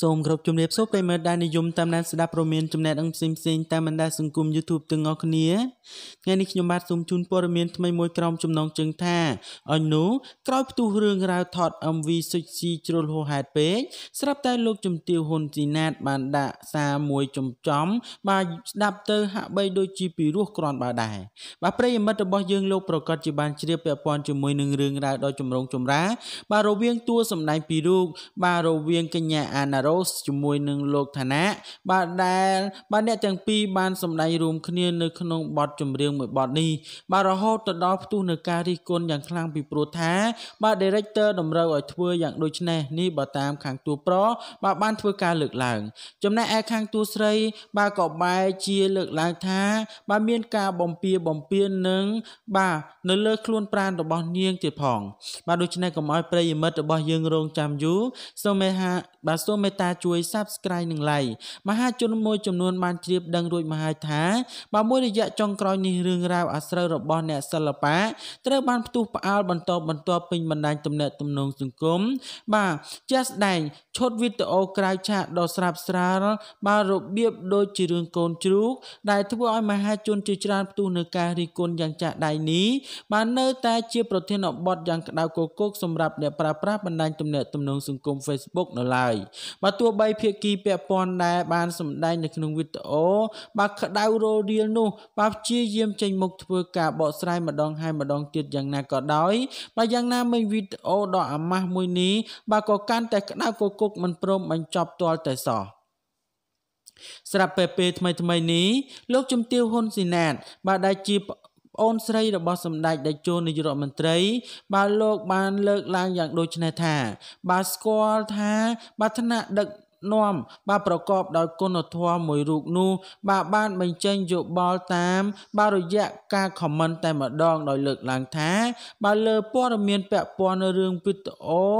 សូមគោរពជំរាបសួរប្រិមិត្តដែលនិយមតាមដានស្ដាប់ព្រមានចំណេះដឹងផ្សេងៗតាមបណ្ដាសង្គម YouTube ទាំងអស់គ្នាថ្ងៃនេះខ្ញុំបាទសូមជូនព័ត៌មានថ្មីមួយក្រុមចំណងជើងថាអញនោះក្រោយផ្ទុះរឿងរ៉ាវថត MV សុចស៊ីជ្រុលហោហេតពេកស្រាប់តែលោកជំទាវហ៊ុនស៊ីណាតបានដាក់សារមួយចំចំ បាទស្ដាប់ទៅហាក់បីដូចជាពីរោះក្រាន់បើដែរបាទប្រិមិត្តរបស់យើងលោកប្រកាសជាបានជ្រាបពាក់ព័ន្ធជាមួយនឹងរឿងរ៉ាវដ៏ចម្រូងចម្រា បាទរវាងតួសម្ដែងពីររូបបាទរវាងកញ្ញាអាណារ៉ូសជាមួយនឹងលោកឋានៈបាទដែល បាទអ្នកទាំងពីរបានសម្ដែងរួមគ្នានៅក្នុងបទចម្រៀងមួយបទនេះបាទរហូតទៅដល់ផ្ទុះនឹងការរិះគន់យ៉ាងខ្លាំងពីព្រោះថាបាទ director តម្រូវឲ្យធ្វើយ៉ាងដូចនេះនេះបើតាមខាងតួប្រុសបាទបានធ្វើការលើកឡើងចំណែកឯខាងតួស្រី បាទក៏បែរជាលើកឡើងថា បាទមានការបំពៀបំពៀនឹងបាទនៅលើខ្លួនប្រាណរបស់នាងទៀតផង បាទដូច្នេះកុំឲ្យប្រិយមិត្តរបស់យើងរងចាំយូរសូមមេហាបាទសូមមេមេត្តាជួយ Subscribe និង Like មហាជនមួយចំនួនបានជ្រាបដឹងរួចមកហើយថាបើមួយរយៈចុងក្រោយនេះរឿងរ៉ាវអាស្រូវរបស់អ្នកសិល្បៈត្រូវបានផ្ទុះផ្អើលបន្តបន្ទាប់ពេញបណ្ដាញទំនាក់ទំនងសង្គមបាទជាក់ស្ដែងឈុតវីដេអូក្រៅឆាកដ៏ស្រាប់ស្រាល បាទរបៀបដូចជារឿងកូនជ្រូក ដែលធ្វើឲ្យមហាជនជាច្រើនផ្ទុះនៅការរិះគន់យ៉ាងចាស់ដៃនេះបាននៅតែជាប្រធានបទយ៉ាងក្តៅគគុកសម្រាប់អ្នកប្រើប្រាស់បណ្ដាញទំនាក់ទំនងសង្គម Facebook នៅឡើយបើទោះបីភាគីពាក់ព័ន្ធដែរបានសម្ដែងនៅក្នុងវីដេអូបើក្តៅរលរៀលនោះបើព្យាយាម ចេញមុខធ្វើការបកស្រាយម្ដងហើយម្ដងទៀតយ៉ាងណាក៏ដោយបើយ៉ាងណាមិញវីដេអូដ៏អាម៉ាស់មួយនេះបើក៏កាន់តែក្តៅគគុកមិនព្រមបញ្ចប់ទាល់តែសោះស្រាប់ពេលពេលថ្មីថ្មីនេះលោកជំទាវហ៊ុនស៊ីណាតបាទដែលជាប្អូនស្រីរបស់សម្ដេចតេជោនាយករដ្ឋមន្ត្រី បាទលោក បាន លើកឡើងយ៉ាង ដូចនេះថា បាទស្គាល់ថា បាទឋានៈដឹកនាំបាទប្រកបដោយគុណធម៌មួយរូបនោះបាទបានបញ្ចេញយោបល់តាមបាទរយៈការ comment តែម្ដងដោយលើកឡើងថាបាទលើព័ត៌មានពាក់ព័ន្ធនៅរឿងវីដេអូ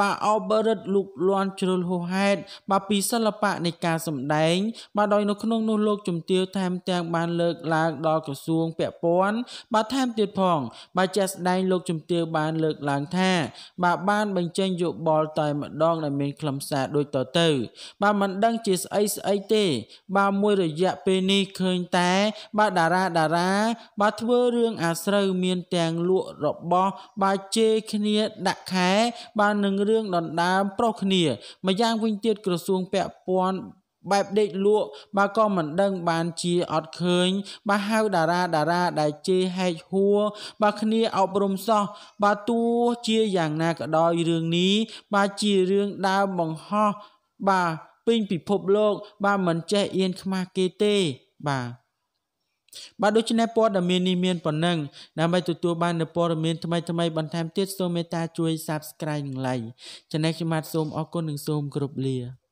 បាទអបរិទ្ធលូកលាន់ជ្រុលហួសហេតុបាទពីសិល្បៈនៃការសម្ដែងបាទដោយនៅក្នុងនោះលោកជំទាវថែមទាំង បានលើកឡើងដល់ក្រសួងពាក់ព័ន្ធបាទថែមទៀតផងបាទជាក់ស្ដែងលោកជំទាវបានលើកឡើងថាបាទបានបញ្ចេញយោបល់តែម្ដងដែលមានខ្លឹមសារដូចតទៅបាទមិនដឹងជាស្អីស្អីទេបាទមួយរយៈពេលនេះឃើញតែ បាទតារាតារាបាទធ្វើរឿងអាស្រូវមានទាំងលក់របស់ បាទជេរគ្នាដាក់ខែ បាទនឹងរឿងដណ្ដើមប្រុសគ្នា ម្យ៉ាងវិញទៀតក្រសួងពាក់ព័ន្ធបែបដេកលក់ បាទក៏មិនដឹងបានជាអត់ឃើញ បាទហៅតារាតារាដែលជេរហែកហួរបាទគ្នាអប់រំសោះបាទទោះជាយ៉ាងណាក៏ដោយរឿងនេះបាទជារឿងដើមបង្ហោះបាទពេញពិភពលោក បាទមិនចេះអៀនខ្មាស់គេទេបាទបាទដូច្នេះព័ត៌មាននេះមានប៉ុណ្ណឹងដើម្បីទទួលបាននូវព័ត៌មានថ្មីថ្មីបន្ថែមទៀតសូមមេត្តាជួយ Subscribe និង Like ចំណែកខ្ញុំបាទសូមអរគុណនិងសូមគោរពលា